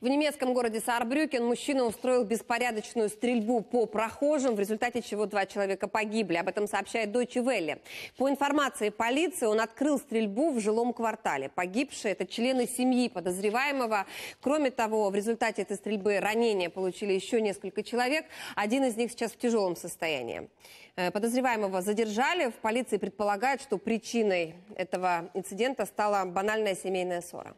В немецком городе Саарбрюкен мужчина устроил беспорядочную стрельбу по прохожим, в результате чего два человека погибли. Об этом сообщает Deutsche Welle. По информации полиции, он открыл стрельбу в жилом квартале. Погибшие – это члены семьи подозреваемого. Кроме того, в результате этой стрельбы ранения получили еще несколько человек. Один из них сейчас в тяжелом состоянии. Э, подозреваемого задержали. В полиции предполагают, что причиной этого инцидента стала банальная семейная ссора.